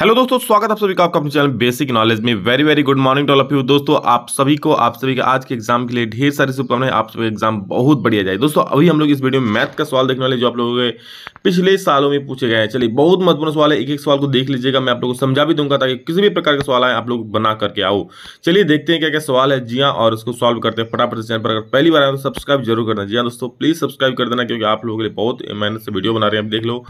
hello दोस्तों स्वागत आप सभी का आपका अपने चैनल बेसिक नॉलेज में very very good morning to all of you दोस्तों आप सभी को आप सभी के आज के एग्जाम के लिए ढेर सारी शुभकामनाएं आप सभी एग्जाम बहुत बढ़िया जाए दोस्तों अभी हम लोग इस वीडियो में मैथ का सवाल देखने वाले जो आप लोगों के पिछले सालों में पूछे गए हैं चलिए बहुत महत्वपूर्ण सवाल है एक एक सवाल को देख लीजिएगा मैं आप लोग को समझा भी दूंगा ताकि किसी भी प्रकार का सवाल आए आप लोग बना करके आओ चलिए देखते हैं क्या क्या सवाल है जी हाँ और उसको सॉल्व करते हैं फटाफट से चैनल पर अगर पहली बार आए तो सब्सक्राइब जरूर करना जी हाँ दोस्तों प्लीज सब्सक्राइब कर देना क्योंकि आप लोगों के लिए बहुत मेहनत से वीडियो बना रहे हैं आप देख लो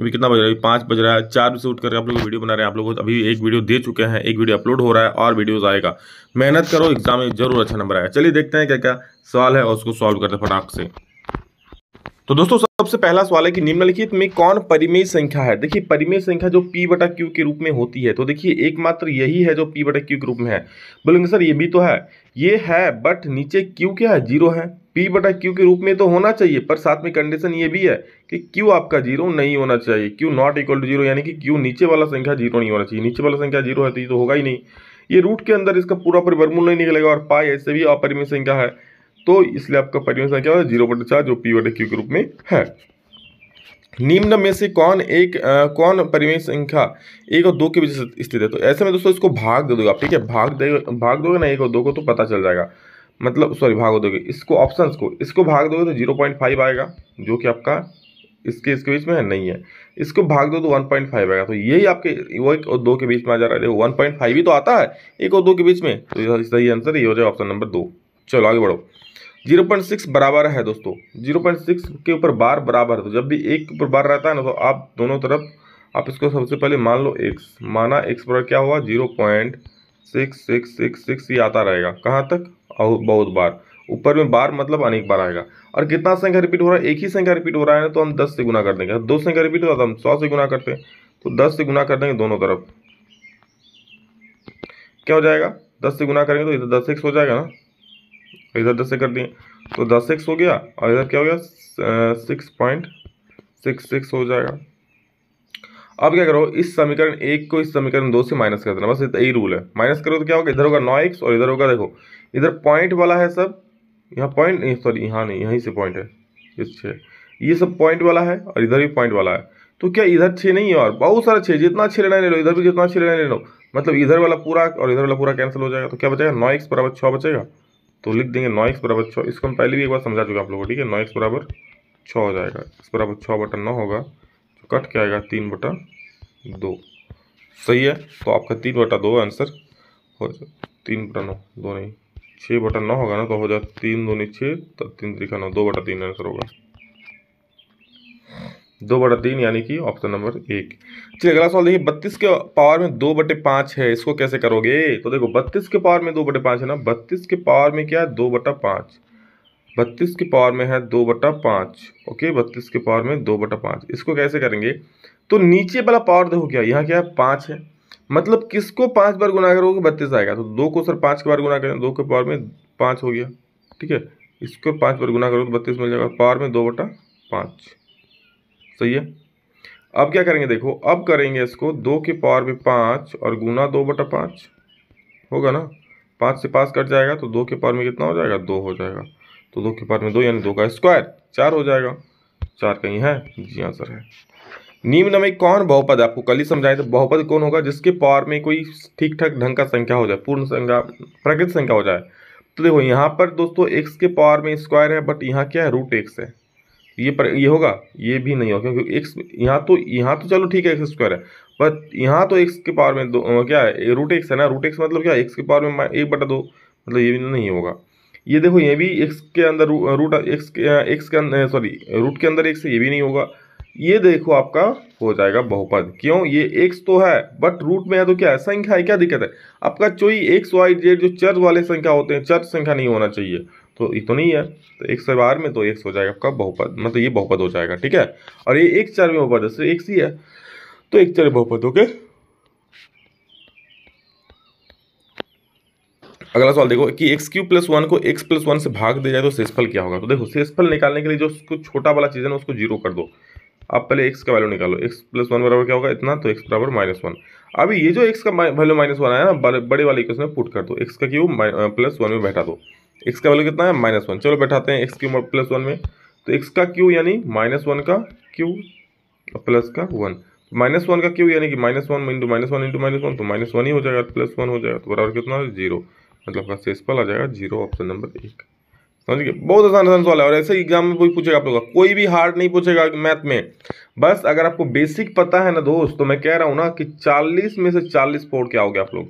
अभी कितना बज रहा है पाँच बज रहा है चार बजे उठ करके आप लोग वीडियो बना रहे हैं आप लोग अभी एक वीडियो दे चुके हैं एक वीडियो अपलोड हो रहा है और वीडियोज आएगा मेहनत करो एग्जाम में जरूर अच्छा नंबर आएगा चलिए देखते हैं क्या क्या सवाल है और उसको सॉल्व करते हैं फटाक से तो दोस्तों सबसे पहला सवाल है कि निम्नलिखित में कौन परिमेय संख्या है देखिए परिमेय संख्या जो पी बटा क्यू के रूप में होती है तो देखिए एकमात्र यही है जो पी बटा क्यू के रूप में है बोलेंगे सर ये भी तो है ये है बट नीचे क्यू क्या है जीरो है पी बटा क्यू के रूप में तो होना चाहिए पर साथ में कंडीशन ये भी है कि क्यू आपका जीरो नहीं होना चाहिए Q not equal to zero यानी कि क्यू नीचे वाला संख्या जीरो नहीं होना चाहिए नीचे वाला संख्या जीरो है तो ये तो होगा ही नहीं ये रूट के अंदर इसका पूरा परिवर्मूल नहीं निकलेगा और पाई ऐसे भी अपरिमित संख्या है तो इसलिए आपका परिमित संख्या है जीरो बटे चार जो पी बटे क्यू के रूप में है निम्न में से कौन एक आ, कौन परिमेय संख्या एक और दो के बीच स्थित है तो ऐसे में दोस्तों इसको भाग दे दोगे आप ठीक है भाग दे भाग दोगे ना एक और दो को तो पता चल जाएगा मतलब सॉरी भागो दोगे इसको ऑप्शंस को इसको भाग दोगे तो जीरो पॉइंट फाइव आएगा जो कि आपका इसके इसके बीच में है नहीं है इसको भाग दो तो वन पॉइंट फाइव आएगा तो यही आपके वो एक और दो के बीच में आ जा रहा है वन पॉइंट फाइव ही तो आता है एक और दो के बीच में तो सही आंसर ये हो जाएगा ऑप्शन नंबर दो चलो आगे बढ़ो जीरो पॉइंट सिक्स बराबर है दोस्तों जीरो पॉइंट सिक्स के ऊपर बार बराबर है तो जब भी एक के ऊपर बार रहता है ना तो आप दोनों तरफ आप इसको सबसे पहले मान लो एक्स माना एक्स पर क्या हुआ zero point six six six six ये आता रहेगा कहाँ तक बहुत बार ऊपर में बार मतलब अनेक बार आएगा और कितना संख्या रिपीट हो रहा है एक ही संख्या रिपीट हो रहा है ना तो हम दस से गुना कर देंगे दो संख्या रिपीट होता तो हम सौ से गुना करते हैं तो दस से गुना कर देंगे दोनों तरफ क्या हो जाएगा दस से गुना करेंगे तो इधर दस एक्स हो जाएगा ना इधर दस से कर दिए तो दस एक्स हो गया और इधर क्या हो गया सिक्स पॉइंट सिक्स सिक्स हो जाएगा अब क्या करो इस समीकरण एक को इस समीकरण दो से माइनस कर देना बस यही रूल है माइनस करो तो क्या होगा इधर होगा नौ एक्स और इधर होगा देखो इधर पॉइंट वाला है सब यहाँ पॉइंट सॉरी यहाँ नहीं यहीं से पॉइंट है इस छः ये सब पॉइंट वाला है और इधर भी पॉइंट वाला है तो क्या इधर छः नहीं है और बहुत सारा छः जितना छः लेना ले लो इधर भी जितना छः लेना ले लो मतलब इधर वाला पूरा और इधर वाला पूरा कैंसिल हो जाएगा तो क्या बचेगा नौ एक्स बराबर छः बचेगा तो लिख देंगे नॉ एक्स बराबर छः इसको हम पहले भी एक बार समझा चुके आप लोगों को ठीक है नौ एक्स बराबर छः हो जाएगा एक्स बराबर छः बटन नौ होगा तो कट के आएगा तीन बटन दो सही है तो आपका तीन बटा दो आंसर हो जाए तीन बटा नौ दो नहीं छः बटा नौ होगा ना तो हो जाए तीन दो नीचे तो तीन तरीका नौ दो बटा तीन आंसर होगा दो बटा तीन यानी कि ऑप्शन नंबर एक चलिए अगला सवाल देखिए बत्तीस के पावर में दो बटे पाँच है इसको कैसे करोगे तो देखो बत्तीस के पावर में दो बटे पाँच है ना बत्तीस के पावर में क्या है दो बटा पाँच बत्तीस के पावर में है दो बटा पाँच ओके बत्तीस के पावर में दो बटा पाँच इसको कैसे करेंगे तो नीचे वाला पावर देखो क्या यहाँ क्या है पाँच है मतलब किसको पाँच बार गुना करोगे बत्तीस आएगा तो दो को सर पाँच के बार गुना करें दो के पावर में पाँच हो गया ठीक है इसको पाँच बार गुना करोगे तो बत्तीस मिल जाएगा पावर में दो बटा पाँच सही है अब क्या करेंगे देखो अब करेंगे इसको दो के पावर में पाँच और गुना दो बटा पाँच होगा ना पाँच से पाँच कट जाएगा तो दो के पावर में कितना हो जाएगा दो हो जाएगा तो दो के पावर में दो यानी दो का स्क्वायर चार हो जाएगा चार कहीं है जी हाँ सर है निम्न में कौन बहुपद आपको कल ही समझाए तो बहुपद कौन होगा जिसके पावर में कोई ठीक ठाक ढंग का संख्या हो जाए पूर्ण संख्या प्रकृत संख्या हो जाए तो देखो यहाँ पर दोस्तों एक्स के पावर में स्क्वायर है बट यहाँ क्या है रूट एक्स है ये पर ये होगा ये भी नहीं होगा क्योंकि एक्स यहाँ तो यहाँ तो चलो ठीक है एक्स स्क्वायर है बट यहाँ तो एक्स के पावर में दो क्या है रूट एक्स है ना रूट एक्स मतलब क्या एक्स के पावर में एक बटा दो मतलब ये भी नहीं होगा ये देखो ये भी एक्स के अंदर रूट एक्स एक्स के सॉरी रूट के अंदर एक्स ये भी नहीं होगा ये देखो आपका हो जाएगा बहुपद क्यों ये एक्स तो है बट रूट में है तो क्या है संख्या है क्या दिक्कत है आपका चोई एक्स वाई जेड जो चर वाले संख्या होते हैं चर संख्या नहीं होना चाहिए तो ये तो नहीं है तो एक सौ बार में तो एक हो जाएगा आपका बहुपद मतलब ये बहुपद हो जाएगा ठीक है और ये एक चार में बहुपद है एक सी है तो एक चार बहुपद ओके अगला सवाल देखो कि एक्स क्यू प्लस वन को एक्स प्लस वन से भाग दिया जाए तो शेषफल क्या होगा तो देखो शेषफल निकालने के लिए जो उसको छोटा वाला चीज़ है ना उसको जीरो कर दो आप पहले एक्स का वैल्यू निकालो एक्स प्लस वन बराबर क्या होगा इतना तो एक्स बराबर माइनस वन अभी ये जो एक्स का वैल्यू माइनस वन आया ना बड़े वाले इक्वेशन में पुट कर दो एक्स का क्यूब प्लस वन में बैठा दो एक्स का वैल्यू कितना है माइनस वन चलो बैठाते हैं एक्स क्यूब प्लस वन में तो एक्स का क्यू यानी माइनस वन का क्यू प्लस का वन माइनस वन का क्यू यानी कि minus one into minus one into minus one तो माइनस वन ही हो जाएगा प्लस वन हो जाएगा तो बराबर कितना जीरो मतलब का शेषफल आ जाएगा जीरो ऑप्शन नंबर एक समझ गए बहुत आसान आसान सवाल है और ऐसे एग्जाम में कोई पूछेगा आप लोग कोई भी हार्ड नहीं पूछेगा मैथ में बस अगर आपको बेसिक पता है ना दोस्त तो मैं कह रहा हूँ ना कि चालीस में से चालीस फोड़ क्या हो गया आप लोग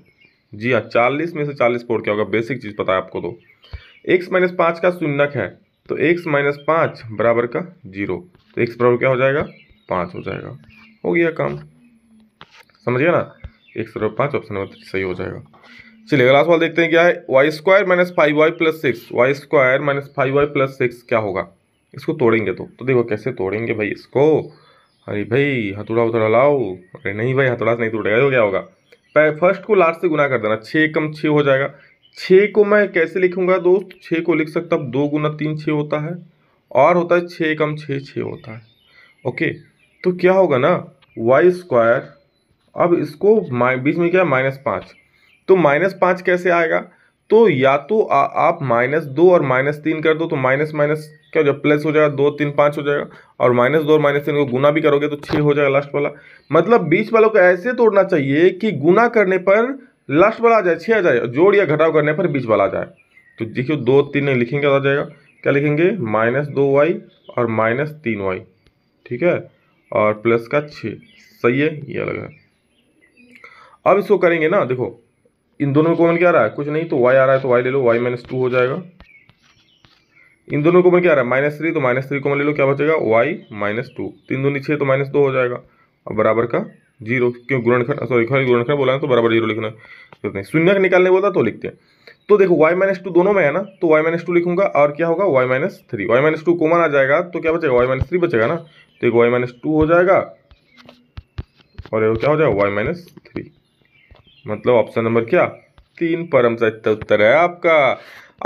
जी हाँ चालीस में से चालीस फोड़ क्या होगा बेसिक चीज़ पता है आपको तो एक्स माइनस पाँच का शून्यक है तो एक्स माइनस पाँच बराबर का जीरो तो एक्स बराबर क्या हो जाएगा पाँच हो जाएगा हो गया काम समझिए ना एक्स बराबर पाँच ऑप्शन नंबर सही हो जाएगा चलिए अगला सवाल देखते हैं क्या है Y square minus five Y plus six Y square minus five Y plus six क्या होगा इसको तोड़ेंगे तो तो देखो कैसे तोड़ेंगे भाई इसको अरे भाई हथौड़ा उथड़ा लाओ अरे नहीं भाई हथौड़ा से नहीं तोड़ेगा तो क्या होगा फर्स्ट को लास्ट से गुना कर देना छः कम छः हो जाएगा छः को मैं कैसे लिखूंगा दोस्त छः को लिख सकता अब दो गुना तीन छः होता है और होता है छः कम छः छः होता है ओके तो क्या होगा ना वाई स्क्वायर अब इसको बीच में क्या है माइनस पाँच तो माइनस पाँच कैसे आएगा तो या तो आ, आप माइनस दो और माइनस तीन कर दो तो माइनस माइनस क्या हो प्लस हो जाएगा दो तीन पाँच हो जाएगा और माइनस दो और माइनस तीन को गुना भी करोगे तो छः हो जाएगा लास्ट वाला मतलब बीच वालों को ऐसे तोड़ना चाहिए कि गुना करने पर लास्ट वाला आ जाए छः आ जाए जोड़ या घटाव करने पर बीच वाला आ जाए तो देखिए दो तीन लिखेंगे तो आ जाएगा क्या लिखेंगे माइनस दो वाई और माइनस तीन वाई ठीक है और प्लस का छः सही है ये अलग है अब इसको करेंगे ना देखो इन दोनों में कॉमन क्या आ रहा है कुछ नहीं तो वाई आ रहा है तो वाई ले लो वाई माइनस टू हो जाएगा इन दोनों कॉमन क्या आ रहा है माइनस थ्री तो माइनस थ्री कॉमन ले लो क्या बचेगा वाई माइनस टू तीन दोनों नीचे तो माइनस दो हो जाएगा अब बराबर का जीरो क्यों गुणनखंड सॉरी खाली गुणनखंड बोला है तो बराबर जीरो लिखना है नहीं शून्य का निकालने बोलता तो लिखते हैं तो देखो वाई माइनस टू दोनों में है ना तो वाई माइनस टू लिखूंगा और क्या होगा Y minus three Y minus two common आ जाएगा तो क्या बचेगा वाई माइनस थ्री बचेगा ना तो एक वाई माइनस टू हो जाएगा और क्या हो जाएगा वाई माइनस थ्री मतलब ऑप्शन नंबर क्या तीन परम सत्य उत्तर है आपका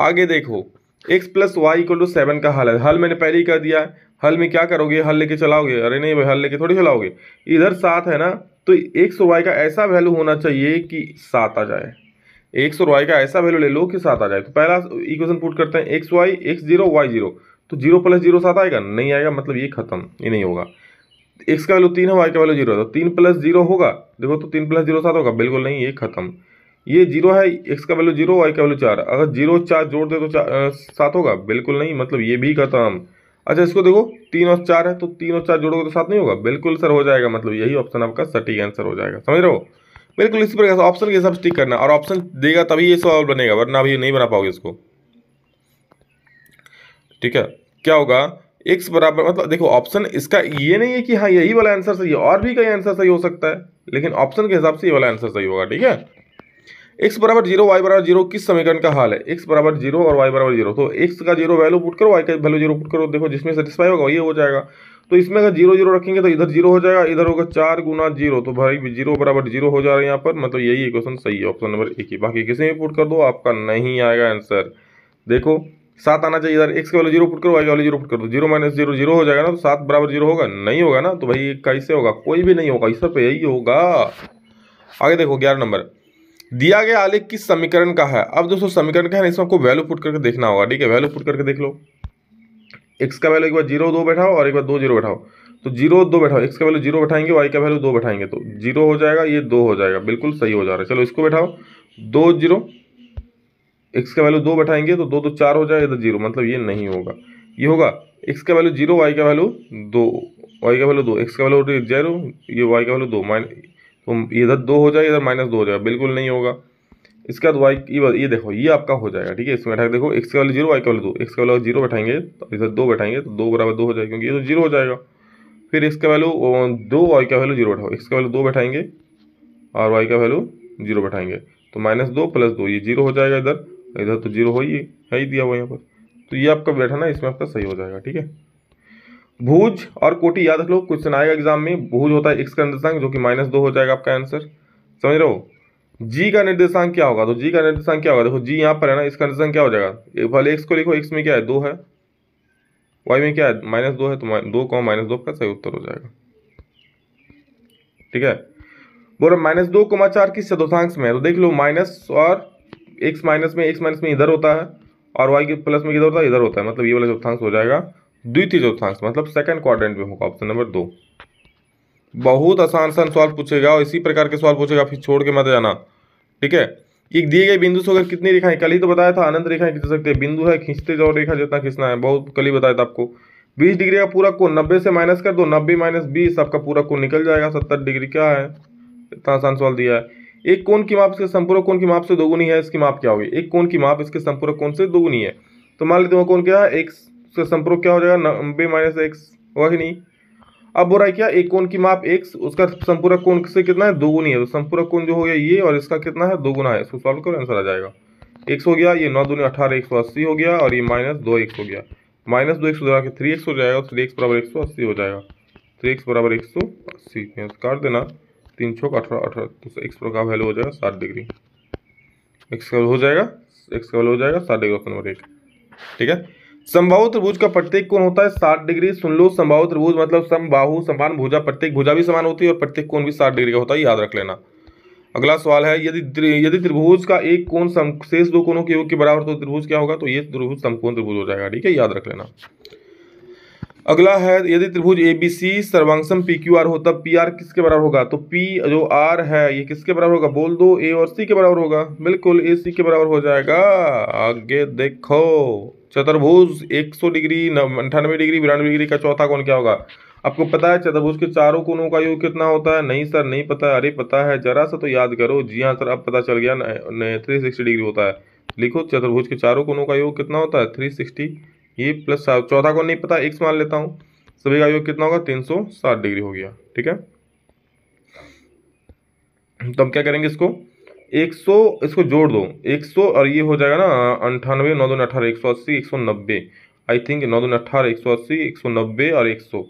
आगे देखो X plus Y equal to seven का हल है हल मैंने पहले ही कर दिया है हल में क्या करोगे हल लेके चलाओगे अरे नहीं भाई हल लेके थोड़ी चलाओगे इधर सात है ना तो एक्स और वाई का ऐसा वैल्यू होना चाहिए कि सात आ जाए एक्स और वाई का ऐसा वैल्यू ले लो कि सात आ जाए तो पहला इक्वेशन पुट करते हैं X Y X zero Y zero तो जीरो प्लस जीरो सात आएगा नहीं आएगा मतलब ये खत्म ये नहीं होगा एक्स का वैल्यू तीन है वाई का वैल्यू जीरो है तो तीन प्लस जीरो होगा देखो तो तीन प्लस जीरो सात होगा बिल्कुल नहीं ये खत्म ये जीरो है एक्स का वैल्यू जीरो वाई का वैल्यू चार अगर जीरो चार जोड़ दे तो सात होगा बिल्कुल नहीं मतलब ये भी खत्म अच्छा इसको देखो तीन और चार है तो तीन और चार जोड़ोगे तो सात नहीं होगा बिल्कुल सर हो जाएगा मतलब यही ऑप्शन आपका सटीक आंसर हो जाएगा समझ रहे हो बिल्कुल इसी प्रकार से ऑप्शन के हिसाब से टिक करना और ऑप्शन देगा तभी ये सवाल बनेगा वरना अभी नहीं बना पाओगे इसको ठीक है क्या होगा एक्स बराबर मतलब देखो ऑप्शन इसका ये नहीं है कि हाँ यही वाला आंसर सही है और भी कई आंसर सही हो सकता है लेकिन ऑप्शन के हिसाब से ये वाला आंसर सही होगा ठीक है एक्स बराबर जीरो वाई बराबर जीरो किस समीकरण का हाल है एक्स बराबर जीरो और वाई बराबर जीरो तो एक्स का जीरो वैल्यू पुट करो वाई का वैल्यू जीरो पुट करो देखो जिसमें सेटिस्फाई होगा वही हो जाएगा तो इसमें अगर जीरो जीरो रखेंगे तो इधर जीरो हो जाएगा इधर होगा चार गुना जीरो तो भाई जीरो बराबर जीरो हो जा रहा है यहाँ पर मतलब यही क्वेश्चन सही है ऑप्शन नंबर एक ही बाकी किसी में पुट कर दो आपका नहीं आएगा आंसर देखो सात आना चाहिए यार एक्स के वाले जीरो पुट करो वाई वाले जीरो पुट कर दो जीरो माइनस जीरो जीरो हो जाएगा ना तो सात बराबर जीरो होगा नहीं होगा ना तो भाई कैसे होगा कोई भी नहीं होगा इस पे यही होगा आगे देखो ग्यारह नंबर दिया गया आलेख किस समीकरण का है अब दोस्तों समीकरण का है ना इसमें आपको वैल्यू पुट करके देखना होगा ठीक है वैल्यू पुट करके देख लो एक्स का वैल्यू एक बार जीरो दो बैठाओ और एक बार दो जीरो बैठाओ तो जीरो दो बैठाओ एक्स का वैल्यू जीरो बैठाएंगे वाई का वैल्यू दो बैठाएंगे तो जीरो हो जाएगा ये दो हो जाएगा बिल्कुल सही हो जा रहा है चलो इसको बैठाओ दो जीरो एक्स का वैल्यू दो बैठाएंगे तो दो तो चार हो जाए इधर जीरो मतलब ये नहीं होगा ये होगा एक्स का वैल्यू जीरो वाई का वैल्यू दो वाई का वैल्यू दो एक्स का वैल्यू जीरो ये वाई का वैल्यू दो माइन तो इधर दो हो जाए इधर माइनस दो हो जाएगा बिल्कुल नहीं होगा इसके बाद वाई ये, ये देखो ये आपका हो जाएगा ठीक है इसमें बैठा देखो एक्स का वैल्यू जीरो वाई का वैल्यू दो एक्स का वैल्यू जीरो बैठाएंगे तो इधर दो बैठाएंगे तो दो बराबर दो हो जाएगा क्योंकि ये तो जीरो हो जाएगा फिर इसका वैल्यू दो वाई का वैल्यू जीरो बैठाओ एक्स का वैल्यू दो बैठाएंगे और वाई का वैल्यू जीरो बैठाएंगे तो माइनस दो प्लस दो ये जीरो हो जाएगा इधर इधर तो जीरो हो ही है ही दिया हुआ यहाँ पर तो ये आपका बैठा ना इसमें आपका सही हो जाएगा ठीक है भूज और कोटी याद रख लो क्वेश्चन आएगा एग्जाम में भूज होता है एक्स का निर्देशांक जो कि माइनस दो हो जाएगा आपका आंसर समझ रहे हो जी का निर्देशांक क्या होगा तो जी का निर्देशांक क्या होगा देखो जी यहाँ पर है ना इसका निर्देशांक क्या हो जाएगा भले एक्स को लिखो एक्स में क्या है दो है वाई में क्या है माइनस दो है तो दो को माइनस दो का सही उत्तर हो जाएगा ठीक है बोलो माइनस दो कोमा चार किस चतुर्थांश में है तो देख लो माइनस और एक्स माइनस में एक्स माइनस में इधर होता है और वाई के प्लस में इधर होता है इधर होता है मतलब ये वाला चौथांश हो जाएगा द्वितीय चौथांश मतलब सेकंड क्वाड्रेंट में होगा ऑप्शन नंबर दो बहुत आसान आसान सवाल पूछेगा और इसी प्रकार के सवाल पूछेगा फिर छोड़ के मत जाना ठीक है एक दिए गए बिंदु से अगर कितनी रेखाएं कल ही तो बताया था अनंत रेखाएं खींच सकते हैं बिंदु है खींचते जाओ रेखा जितना खींचना है बहुत कल ही बताया था आपको बीस डिग्री का पूरा कोण नब्बे से माइनस कर दो नब्बे माइनस बीस आपका पूरा कोण निकल जाएगा सत्तर डिग्री क्या है इतना आसान सवाल दिया है एक कोण की माप इसके संपूरक कोण की माप से दोगुनी है इसकी माप क्या होगी एक कोण की माप इसके संपूरक कोण से दोगुनी है तो मान लेते हो कौन क्या है एक उसका संपूरक क्या हो जाएगा नब्बे माइनस एक्स होगा कि नहीं अब बोल रहा है क्या एक कोण की माप एक्स उसका संपूरक कोण से कितना है दोगुनी है तो संपूरक कोण जो हो गया ये और इसका कितना है दोगुना है इसको सॉल्व करो आंसर आ जाएगा एक्स हो गया ये नौ दोनों अठारह एक सौ अस्सी हो गया और ये माइनस दो एक्स हो गया माइनस दो एक सौ आके थ्री एक्स हो जाएगा थ्री तो एक्स बराबर एक सौ अस्सी हो जाएगा थ्री एक्स बराबर एक सौ अस्सी तो कर देना तीन छोक अठारह अठारह तो एक्स पर का वैल्यू हो जाएगा सात डिग्री एक्स का हो जाएगा एक्स का वैल्यू हो जाएगा सात डिग्री ऑप्शन नंबर एक ठीक है संभाव त्रिभुज का प्रत्येक कोण होता है सात डिग्री सुन लो संभाव त्रिभुज मतलब समबाहु समान भुजा प्रत्येक भुजा भी समान होती है और प्रत्येक कोण भी सात डिग्री का होता है याद रख लेना अगला सवाल है यदि यदि त्रिभुज का एक कोण शेष दो कोणों के योग के बराबर तो त्रिभुज क्या होगा तो ये त्रिभुज समकोण त्रिभुज हो जाएगा ठीक है याद रख लेना अगला है यदि त्रिभुज ए बी सी सर्वांगसम पी क्यू आर हो तब पी आर किसके बराबर होगा तो पी जो आर है ये किसके बराबर होगा बोल दो ए और सी के बराबर होगा बिल्कुल ए सी के बराबर हो जाएगा आगे देखो चतुर्भुज 100 डिग्री अंठानवे डिग्री बिरानवे डिग्री का चौथा कोण क्या होगा आपको पता है चतुर्भुज के चारों कोणों का योग कितना होता है नहीं सर नहीं पता अरे पता है जरा सा तो याद करो जी हाँ सर अब पता चल गया थ्री सिक्सटी डिग्री होता है लिखो चतुर्भुज के चारों कोणों का योग कितना होता है थ्री सिक्सटी ये प्लस चौथा को नहीं पता एक्स मान लेता हूँ सभी का योग कितना होगा तीन सौ साठ डिग्री हो गया ठीक है तो हम क्या करेंगे इसको 100 इसको जोड़ दो 100 और ये हो जाएगा ना अंठानवे नौ दो अठारह एक सौ अस्सी एक सौ नब्बे आई थिंक नौ दो अठारह एक सौ अस्सी एक सौ नब्बे और एक सौ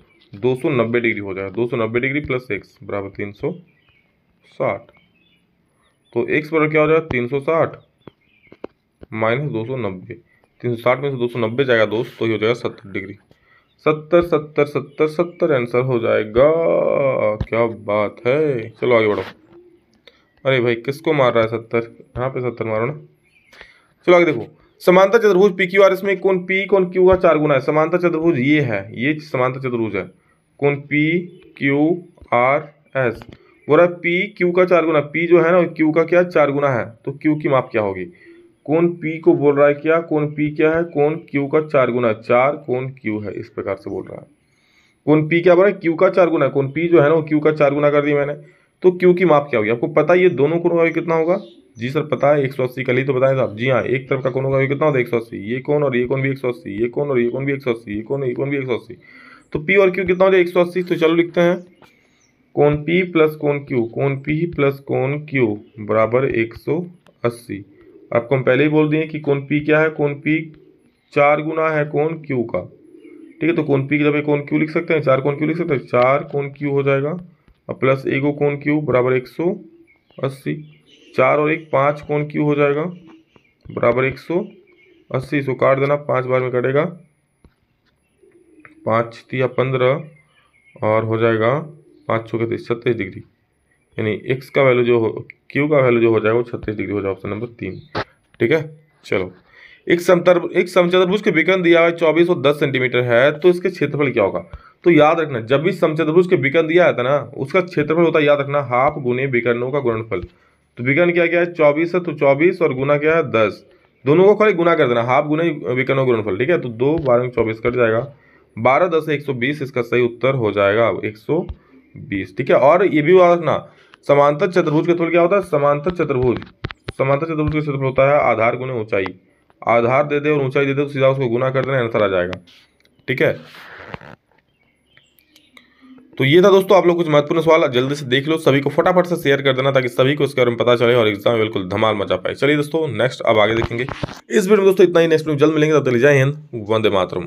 दो सौ नब्बे डिग्री हो जाएगा दो सौ नब्बे डिग्री प्लस एक्स बराबर तीन सौ साठ तो एक्स बराबर क्या हो जाएगा तीन सौ साठ माइनस दो सौ नब्बे तीन साठ में से दो सौ नब्बे जाएगा दोस्त तो ये हो जाएगा सत्तर डिग्री सत्तर सत्तर सत्तर सत्तर आंसर हो जाएगा क्या बात है चलो आगे बढ़ो अरे भाई किसको मार रहा है सत्तर यहाँ पे सत्तर मारो ना चलो आगे देखो समांतर चतुर्भुज पी क्यू आर इसमें कौन पी कौन क्यू का चार गुना है समांतर चतुर्भुज ये है ये समांतर चतुर्भुज है कौन पी क्यू आर एस बोला पी क्यू का चार गुना पी जो है ना क्यू का क्या चार गुना है तो क्यू की माप क्या होगी कौन पी को बोल रहा है क्या कौन पी क्या है कौन क्यू का चार गुना चार कौन क्यू है इस प्रकार से बोल रहा है कौन पी क्या बोल रहा है क्यू का चार गुना कौन पी जो है ना वो क्यू का चार गुना कर दिया मैंने तो क्यू की माप क्या होगी आपको पता है ये दोनों कोनों का कितना होगा जी सर पता है एक सौ अस्सी का ही तो बताएं साहब जी हाँ एक तरफ का कोनों का कितना होता है एक सौ अस्सी ये कौन और ये कौन भी एक सौ अस्सी ये कौन और ये कौन भी एक सौ अस्सी ये कौन ये कौन भी एक सौ अस्सी तो पी और क्यू कितना हो जाए एक सौ अस्सी तो चलो लिखते हैं कौन पी प्लस कौन क्यू कौन पी प्लस कौन क्यू बराबर एक सौ अस्सी आपको हम पहले ही बोल दिए कि कौन पी क्या है कौन पी चार गुना है कौन क्यू का ठीक है तो कौन पी की जब कौन क्यू लिख सकते हैं चार कौन क्यू लिख सकते हैं चार कौन क्यू हो जाएगा और प्लस एगो कौन क्यू बराबर एक सौ अस्सी चार और एक पाँच कौन क्यू हो जाएगा बराबर एक सौ अस्सी इसको काट देना पाँच बार में कटेगा पाँच या पंद्रह और हो जाएगा पाँच छो के छत्तीस डिग्री यानी एक्स का वैल्यू जो हो क्यू का वैल्यू जो हो जाएगा वो छत्तीस डिग्री हो जाएगा ऑप्शन नंबर तीन ठीक है चलो एक समतर एक समचतुर्भुज के विकर्ण दिया हुआ चौबीस और दस सेंटीमीटर है तो इसके क्षेत्रफल क्या होगा तो याद रखना जब भी समचतुर्भुज के विकर्ण दिया जाता है ना उसका क्षेत्रफल होता है याद रखना हाफ गुने विकर्णों का गुणनफल तो विकर्ण क्या क्या है चौबीस है तो चौबीस और गुना क्या है दस दोनों को खाली गुना कर देना हाफ गुने विकर्णों का गुणफल ठीक है तो दो बारह चौबीस कट जाएगा बारह दस एक सौ बीस इसका सही उत्तर हो जाएगा एक सौ बीस ठीक है और ये भी याद रखना समांतर चतुर्भुज के थोड़ा क्या होता है समांतर चतुर्भुज समांतर चतुर्भुज का क्षेत्रफल होता है आधार गुने ऊंचाई आधार दे दे और ऊंचाई दे दे तो सीधा उसको गुना कर देना आंसर आ जाएगा ठीक है तो ये था दोस्तों आप लोग कुछ महत्वपूर्ण सवाल जल्दी से देख लो सभी को फटाफट से शेयर कर देना ताकि सभी को इसके बारे में पता चले और एग्जाम बिल्कुल धमाल मचा पाए चलिए दोस्तों नेक्स्ट अब आगे देखेंगे इस वीडियो में दोस्तों इतना ही नेक्स्ट वीडियो जल्द मिलेंगे तब तक जय हिंद वंदे मातरम